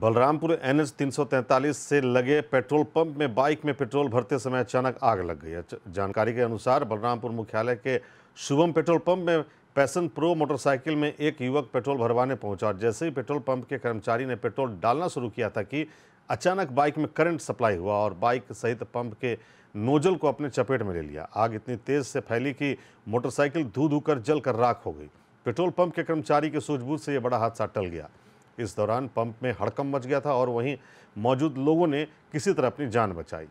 Balrampur N H तीन से लगे पेट्रोल पंप में बाइक में पेट्रोल भरते समय अचानक आग लग गई जानकारी के अनुसार बलरामपुर मुख्यालय के शुभम पेट्रोल पंप में पैसन प्रो मोटरसाइकिल में एक युवक पेट्रोल भरवाने पहुंचा और जैसे ही पेट्रोल पंप के कर्मचारी ने पेट्रोल डालना शुरू किया था कि अचानक बाइक में करंट सप्लाई हुआ और बाइक सहित पंप के नोजल को अपने चपेट में ले लिया आग इतनी तेज़ से फैली कि मोटरसाइकिल धू धू कर जल कर राख हो गई पेट्रोल पंप के कर्मचारी के सूझबूझ से यह बड़ा हादसा टल गया इस दौरान पंप में हड़कम मच गया था और वहीं मौजूद लोगों ने किसी तरह अपनी जान बचाई